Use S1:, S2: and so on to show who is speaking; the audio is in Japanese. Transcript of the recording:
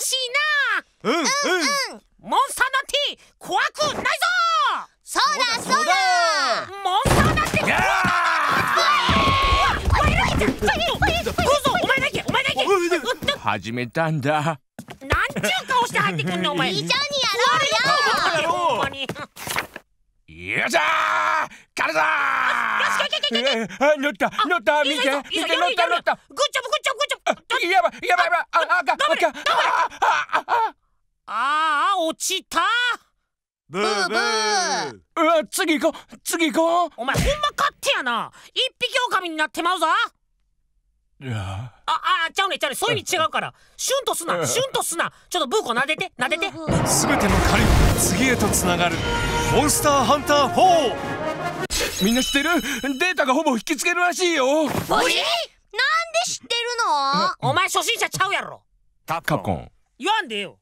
S1: しいなうんうん、モンスターなんて怖くないぞそうだそうだモンスターなんて怖くないぞお前だけお前だ
S2: け始めたんだ
S1: ちゅう顔して入ってくんのお前一緒にやろうよよ
S2: っしゃー
S3: ーよし乗った乗った見て乗った乗ったグッジョ
S1: ブやばいやばいやばいああががああ落ちたブーブーうわ次行こう次行こ
S4: うお前ほんま勝手やな一匹狼になってまうぞああちゃうねちゃうねそういう意味違うからシュンとすなシュンとすなちょっとブーコ撫でて撫でて
S5: すべての狩り次へとつながるモンスターハンター
S1: 4
S5: みんな知ってるデータがほぼ引き付けるらしいよおい
S4: お前初心者ちゃうやろ
S5: カプコン
S4: 言わんでよ